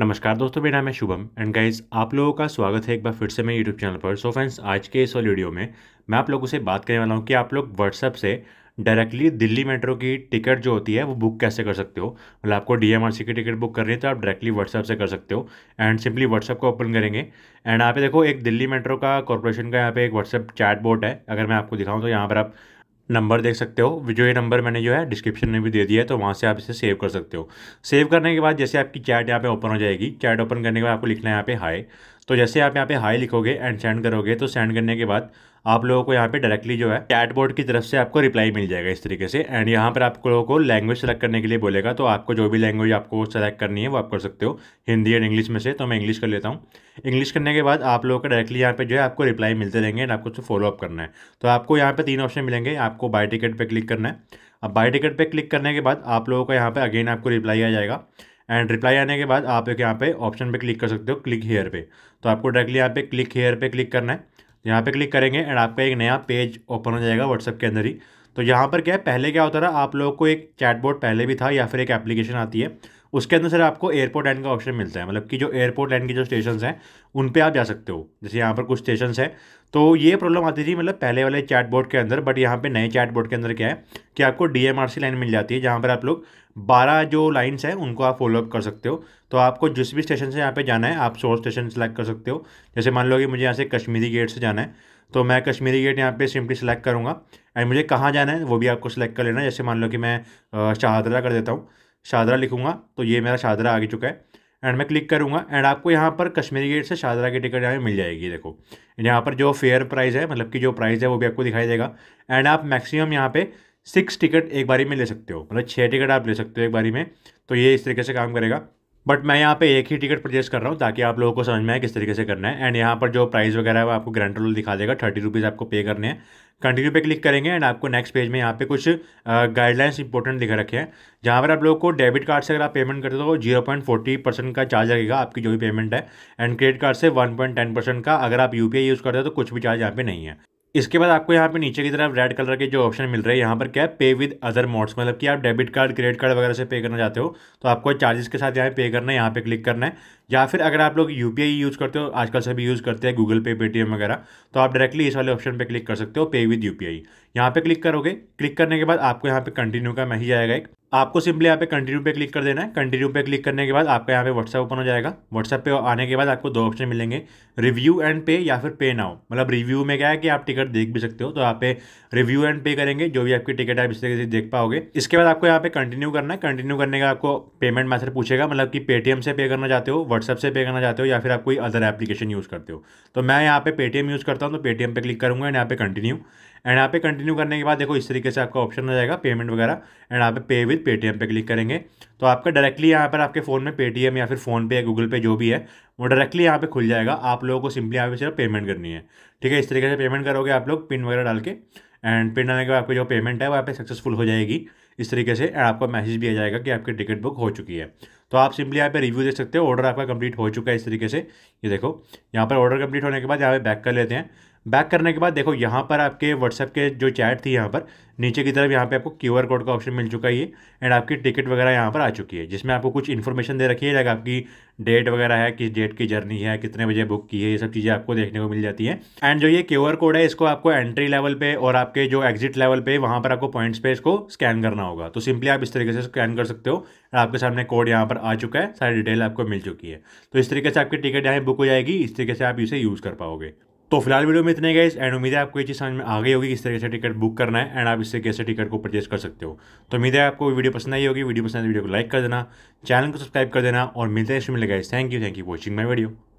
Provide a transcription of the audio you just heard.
नमस्कार दोस्तों मेरा नाम है शुभम एंड गाइज आप लोगों का स्वागत है एक बार फिर से मेरे यूट्यूब चैनल पर सो so फ्रेंड्स आज के इस वीडियो में मैं आप लोगों से बात करने वाला हूँ कि आप लोग व्हाट्सअप से डायरेक्टली दिल्ली मेट्रो की टिकट जो होती है वो बुक कैसे कर सकते हो मतलब आपको डीएमआरसी की टिकट बुक करनी है तो आप डायरेक्टली व्हाट्सअप से कर सकते हो एंड सिंपली व्हाट्सअप को ओपन करेंगे एंड यहाँ पे देखो एक दिल्ली मेट्रो का कॉरपोरेशन का यहाँ पे एक व्हाट्सअप चैट बोर्ड है अगर मैं आपको दिखाऊँ तो यहाँ पर आप नंबर देख सकते हो जो ये नंबर मैंने जो है डिस्क्रिप्शन में भी दे दिया है तो वहाँ से आप इसे सेव कर सकते हो सेव करने के बाद जैसे आपकी चैट यहाँ पे ओपन हो जाएगी चैट ओपन करने के बाद आपको लिखना है यहाँ पे हाय तो जैसे आप यहाँ पे हाई लिखोगे एंड सेंड करोगे तो सेंड करने के बाद आप लोगों को यहाँ पे डायरेक्टली जो है बोर्ड की तरफ से आपको रिप्लाई मिल जाएगा इस तरीके से एंड यहाँ पर आप लोगों को लैंग्वेज सेलेक्ट करने के लिए बोलेगा तो आपको जो भी लैंग्वेज आपको सेलेक्ट करनी है वो आप कर सकते हो हिंदी एंड इंग्लिश में से तो मैं इंग्लिश कर लेता हूँ इंग्लिश करने के बाद आप लोगों को डायरेक्टली यहाँ पर जो है आपको रिप्लाई मिलते रहेंगे एंड आपको उससे फॉलोअप करना है तो आपको यहाँ पे तीन ऑप्शन मिलेंगे आपको बाई टिकट पर क्लिक करना है अब बाई टिकट पर क्लिक करने के बाद आप लोगों को यहाँ पर अगेन आपको रिप्लाई आ जाएगा एंड रिप्लाई आने के बाद आप एक यहाँ पे ऑप्शन पे क्लिक कर सकते हो क्लिक हेयर पे तो आपको डायरेक्टली यहाँ पे क्लिक हेयर पे क्लिक करना है यहाँ पे क्लिक करेंगे एंड आपका एक नया पेज ओपन हो जाएगा व्हाट्सअप के अंदर ही तो यहाँ पर क्या है पहले क्या होता था आप लोगों को एक चैटबोर्ड पहले भी था या फिर एक एप्लीकेशन आती है उसके अंदर सर आपको एयरपोर्ट लैंड का ऑप्शन मिलता है मतलब कि जो एयरपोर्ट लैंड की जो स्टेशन हैं उन पर आप जा सकते हो जैसे यहाँ पर कुछ स्टेशन है तो ये प्रॉब्लम आती थी मतलब पहले वाले चैट बोर्ड के अंदर बट यहाँ पे नए चैट बोर्ड के अंदर क्या है कि आपको डी लाइन मिल जाती है जहाँ पर आप लोग बारह जो लाइन्स हैं उनको आप फॉलोअप कर सकते हो तो आपको जिस भी स्टेशन से यहाँ पे जाना है आप सोर्स स्टेशन सेलेक्ट कर सकते हो जैसे मान लो कि मुझे यहाँ से कश्मीरी गेट से जाना है तो मैं कश्मीरी गेट यहाँ पे सिंपली सिलेक्ट करूँगा एंड मुझे कहाँ जाना है वो भी आपको सेलेक्ट कर लेना है जैसे मान लो कि मैं शाहदरा कर देता हूँ शाहदरा लिखूँगा तो ये मेरा शाहदरा आगे चुका है एंड मैं क्लिक करूँगा एंड आपको यहाँ पर कश्मीरी गेट से शाहदरा की टिकट यहाँ मिल जाएगी देखो यहाँ पर जो फेयर प्राइस है मतलब कि जो प्राइस है वो भी आपको दिखाई देगा एंड आप मैक्सिमम यहाँ पे सिक्स टिकट एक बारी में ले सकते हो मतलब छः टिकट आप ले सकते हो एक बारी में तो ये इस तरीके से काम करेगा बट मैं यहाँ पे एक ही टिकट परचेस कर रहा हूँ ताकि आप लोगों को समझ में आए किस तरीके से करना है एंड यहाँ पर जो प्राइस वगैरह है वो आपको ग्रैंड रोल दिखा देगा थर्टी रुपीज़ आपको पे करने हैं कंटिन्यू पे क्लिक करेंगे एंड आपको नेक्स्ट पेज में यहाँ पे कुछ गाइडलाइंस इंपॉर्टेंट दिखा रखे हैं जहाँ पर आप लोगों को डेबिट कार्ड से अगर आप पेमेंट करते हो तो जीरो पॉइंट परसेंट का चार्ज लगेगा आपकी जो भी पेमेंट है एंड क्रेडिट कार्ड से वन पॉइंट टेन परसेंट का अगर आप यू यूज़ करते हो तो कुछ भी चार्ज यहाँ पे नहीं है इसके बाद आपको यहाँ पे नीचे की तरफ रेड कलर के जो ऑप्शन मिल रहे हैं यहाँ पर क्या है पे विद अदर मोड्स मतलब कि आप डेबिट कार्ड क्रेडिट कार्ड वगैरह से पे करना चाहते हो तो आपको चार्जेस के साथ यहाँ पे पे करना है यहाँ पे क्लिक करना है या फिर अगर आप लोग यू पी यूज़ करते हो आजकल सभी यूज़ करते हैं गूगल पे पेटीएम वगैरह तो आप डायरेक्टली इस वाले ऑप्शन पर क्लिक कर सकते हो पे विद यू पी यहाँ पर क्लिक करोगे क्लिक करने के बाद आपको यहाँ पर कंटिन्यू का मैसेज आएगा एक आपको सिंपली यहाँ पे कंटिन्यू पे क्लिक कर देना है कंटिन्यू पे क्लिक करने के बाद आपका यहाँ पे व्हाट्सअप ओपन हो जाएगा व्हाट्सएप पे आने के बाद आपको दो ऑप्शन मिलेंगे रिव्यू एंड पे या फिर पे नाउ मतलब रिव्यू में क्या है कि आप टिकट देख भी सकते हो तो आप पे रिव्यू एंड पे करेंगे जो भी आपकी टिकट है आप इस तरीके से देख पाओगे इसके बाद आपको यहाँ पे कंटिन्यू करना है कंटिन्यू करने का आपको पेमेंट मैथड पूछेगा मतलब कि पेटीएम से पे करना चाहते हो व्हाट्सएप से पे करना चाहते हो या फिर आप कोई अदर एप्लीकेशन यूज़ करते हो तो मैं यहाँ पे पेटीएम यूज़ करता हूँ तो पेटीएम पे क्लिक करूँगा एंड यहाँ पे कंटिन्यू एंड यहाँ पे कंटिन्यू करने के बाद देखो इस तरीके से आपका ऑप्शन आ जाएगा पेमेंट वगैरह एंड यहाँ पे पे विद पेटीएम पे क्लिक करेंगे तो आपका डायरेक्टली यहाँ पर आपके फ़ोन में पेटीएम या फिर फ़ोनपे या गूगल पे जो भी है वो डायरेक्टली यहाँ पे खुल जाएगा आप लोगों को सिंपली यहाँ पे सिर्फ पेमेंट करनी है ठीक है इस तरीके से पेमेंट करोगे आप लोग पिन वगैरह डाल के एंड पिन डालने के बाद आपकी जो पेमेंट है वो यहाँ पे सक्सेसफुल हो जाएगी इस तरीके से एंड आपको मैसेज भी आ जाएगा कि आपकी टिकट बुक हो चुकी है तो आप सिंपली यहाँ पे रिव्यू दे सकते हो ऑर्डर आपका कंप्लीट हो चुका है इस तरीके से ये देखो यहाँ पर ऑर्डर कंप्लीट होने के बाद यहाँ पे बैक कर लेते हैं बैक करने के बाद देखो यहाँ पर आपके व्हाट्सएप के जो चैट थी यहाँ पर नीचे की तरफ यहाँ पे आपको क्यू आर कोड का ऑप्शन मिल चुका है एंड आपकी टिकट वगैरह यहाँ पर आ चुकी है जिसमें आपको कुछ इन्फॉर्मेशन दे रखी है लाइक आपकी डेट वगैरह है किस डेट की जर्नी है कितने बजे बुक की है ये सब चीज़ें आपको देखने को मिल जाती है एंड जो ये क्यू आर कोड है इसको आपको एंट्री लेवल पे और आपके जो एग्जिट लेवल पे वहाँ पर आपको पॉइंट्स पे इसको स्कैन करना होगा तो सिंपली आप इस तरीके से स्कैन कर सकते हो आपके सामने कोड यहाँ पर आ चुका है सारी डिटेल आपको मिल चुकी है तो इस तरीके से आपकी टिकट यहाँ बुक हो जाएगी इस तरीके से आप इसे यूज़ कर पाओगे तो फिलहाल वीडियो में इतने गए एंड उम्मीद है आपको ये चीज़ समझ में आ गई होगी किस तरह से टिकट बुक करना है एंड आप इससे कैसे टिकट को परचेज कर सकते हो तो उम्मीद है आपको वीडियो पसंद आई होगी वीडियो पसंद है तो वीडियो को लाइक कर देना चैनल को सब्सक्राइब कर देना और मिलते हैं इसमें मिलेगा thank you thank you watching my video